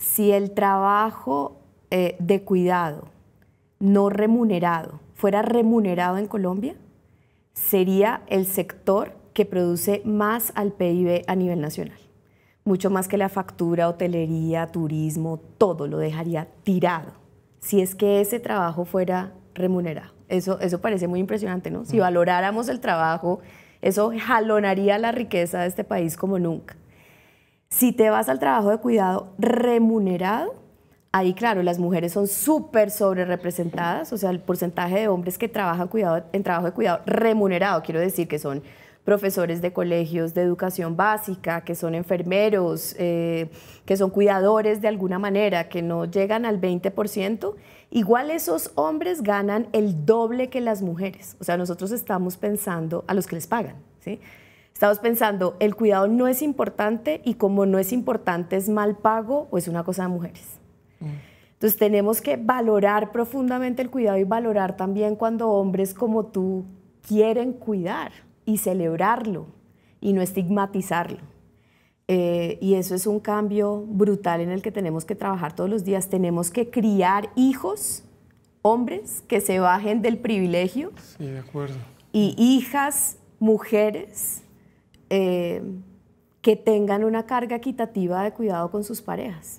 si el trabajo eh, de cuidado no remunerado fuera remunerado en Colombia, sería el sector que produce más al PIB a nivel nacional. Mucho más que la factura, hotelería, turismo, todo lo dejaría tirado si es que ese trabajo fuera remunerado. Eso, eso parece muy impresionante, ¿no? Si mm. valoráramos el trabajo, eso jalonaría la riqueza de este país como nunca. Si te vas al trabajo de cuidado remunerado, ahí claro, las mujeres son súper sobre representadas, o sea, el porcentaje de hombres que trabajan cuidado, en trabajo de cuidado remunerado, quiero decir que son profesores de colegios de educación básica, que son enfermeros, eh, que son cuidadores de alguna manera, que no llegan al 20%, igual esos hombres ganan el doble que las mujeres. O sea, nosotros estamos pensando a los que les pagan, ¿sí? Estamos pensando, el cuidado no es importante y como no es importante es mal pago o es una cosa de mujeres. Mm. Entonces tenemos que valorar profundamente el cuidado y valorar también cuando hombres como tú quieren cuidar y celebrarlo y no estigmatizarlo. Eh, y eso es un cambio brutal en el que tenemos que trabajar todos los días. Tenemos que criar hijos, hombres, que se bajen del privilegio. Sí, de acuerdo. Y hijas, mujeres, eh, que tengan una carga equitativa de cuidado con sus parejas.